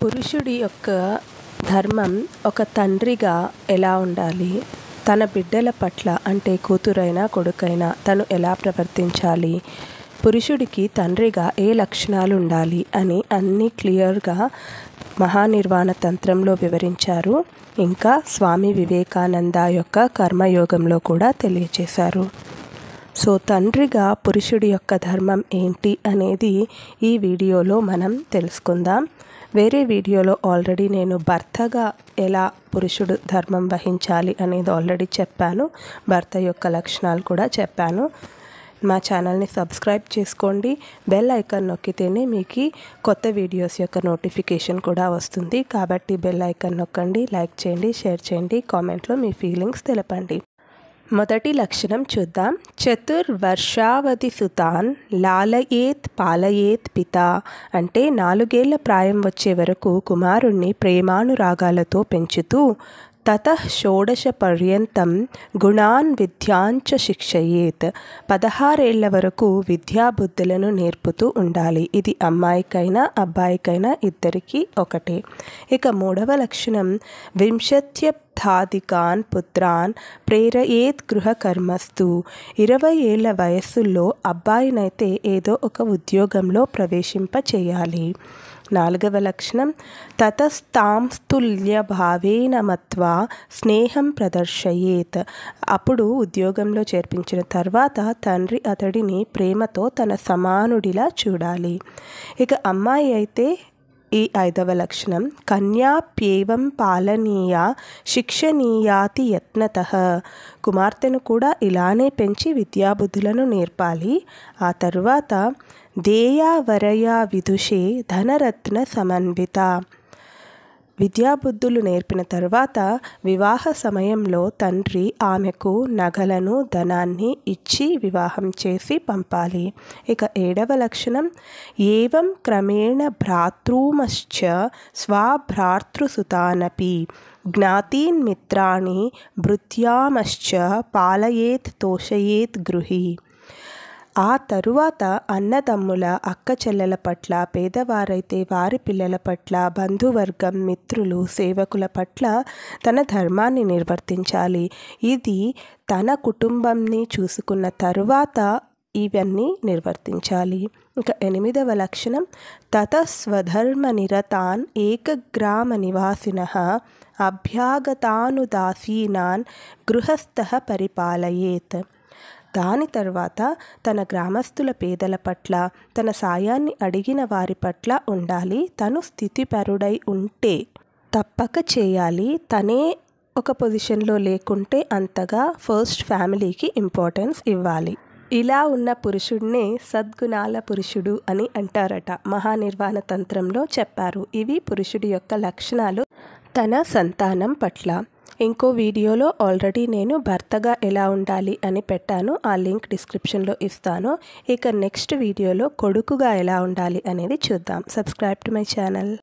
పురుషుడి యొక్క ధర్మం ఒక తండ్రిగా ఎలా ఉండాలి తన బిడ్డల పట్ల అంటే కూతురైనా కొడుకైనా తను ఎలా ప్రవర్తించాలి పురుషుడికి తండ్రిగా ఏ లక్షణాలు ఉండాలి అని అన్నీ క్లియర్గా మహానిర్వాణ తంత్రంలో వివరించారు ఇంకా స్వామి వివేకానంద యొక్క కర్మయోగంలో కూడా తెలియజేశారు సో తండ్రిగా పురుషుడి యొక్క ధర్మం ఏంటి అనేది ఈ వీడియోలో మనం తెలుసుకుందాం వేరే వీడియోలో ఆల్రెడీ నేను భర్తగా ఎలా పురుషుడు ధర్మం వహించాలి అనేది ఆల్రెడీ చెప్పాను భర్త యొక్క లక్షణాలు కూడా చెప్పాను మా ఛానల్ని సబ్స్క్రైబ్ చేసుకోండి బెల్ ఐకాన్ నొక్కితేనే మీకు కొత్త వీడియోస్ యొక్క నోటిఫికేషన్ కూడా వస్తుంది కాబట్టి బెల్ ఐకాన్ నొక్కండి లైక్ చేయండి షేర్ చేయండి కామెంట్లో మీ ఫీలింగ్స్ తెలపండి మొదటి లక్షణం చూద్దాం చతుర్వర్షావతి సుతాన్ లాలయేత్ పాలయేత్ పిత అంటే నాలుగేళ్ల ప్రాయం వచ్చే వరకు కుమారుణ్ణి ప్రేమానురాగాలతో పెంచుతూ తత షోడశ పర్యంతం గుణాన్ విద్యాంచ శిక్షయేత్ పదహారేళ్ల వరకు విద్యాబుద్ధులను నేర్పుతూ ఉండాలి ఇది అమ్మాయికైనా అబ్బాయికైనా ఇద్దరికీ ఒకటే ఇక మూడవ లక్షణం వింశత్య వృద్ధాదికాన్ పుత్రాన్ ప్రేరయేత్ గృహకర్మస్తు ఇరవై ఏళ్ల వయస్సుల్లో అబ్బాయినైతే ఏదో ఒక ఉద్యోగంలో ప్రవేశింప చేయాలి నాలుగవ లక్షణం తతస్తాంస్తుల్య భావేన మత్వా స్నేహం ప్రదర్శయేత్ అప్పుడు ఉద్యోగంలో చేర్పించిన తర్వాత తండ్రి అతడిని ప్రేమతో తన సమానుడిలా చూడాలి ఇక అమ్మాయి అయితే ఈ ఐదవ లక్షణం కన్యాప్యేవం పాలనీయ శిక్షణీయాతి యత్నత కుమార్తెను కూడా ఇలానే పెంచి విద్యాబుద్ధులను నేర్పాలి ఆ తర్వాత దేయావరయా విదుషే ధనరత్న సమన్విత విద్యాబుద్ధులు నేర్పిన తర్వాత వివాహ సమయంలో తండ్రి ఆమెకు నగలను ధనాన్ని ఇచ్చి వివాహం చేసి పంపాలి ఇక ఏడవ లక్షణం ఏవం క్రమేణ భ్రాతృమశ్చ స్వభ్రాతృసుతానపి జ్ఞాతీన్ మిత్రాణి భృత్యామశ్చ పాలయేత్ తోషయేత్ గృహి ఆ తరువాత అన్నదమ్ముల అక్క చెల్లెల పట్ల పేదవారైతే వారి పిల్లల పట్ల బంధువర్గం మిత్రులు సేవకుల పట్ల తన ధర్మాన్ని నిర్వర్తించాలి ఇది తన కుటుంబంని చూసుకున్న తరువాత ఇవన్నీ నిర్వర్తించాలి ఇక ఎనిమిదవ లక్షణం తత స్వధర్మ నిరతాన్ ఏకగ్రామ నివాసిన అభ్యాగతానుదాసీనాన్ గృహస్థ పరిపాలయేత్ దాని తర్వాత తన గ్రామస్తుల పేదల పట్ల తన సాయాన్ని అడిగిన వారి పట్ల ఉండాలి తను స్థితిపరుడై ఉంటే తప్పక చేయాలి తనే ఒక పొజిషన్లో లేకుంటే అంతగా ఫస్ట్ ఫ్యామిలీకి ఇంపార్టెన్స్ ఇవ్వాలి ఇలా ఉన్న పురుషుడినే సద్గుణాల పురుషుడు అని అంటారట మహానిర్వాణ తంత్రంలో చెప్పారు ఇవి పురుషుడి యొక్క లక్షణాలు తన సంతానం పట్ల ఇంకో వీడియోలో ఆల్రెడీ నేను భర్తగా ఎలా ఉండాలి అని పెట్టాను ఆ లింక్ డిస్క్రిప్షన్లో ఇస్తాను ఇక నెక్స్ట్ వీడియోలో కొడుకుగా ఎలా ఉండాలి అనేది చూద్దాం సబ్స్క్రైబ్ టు మై ఛానల్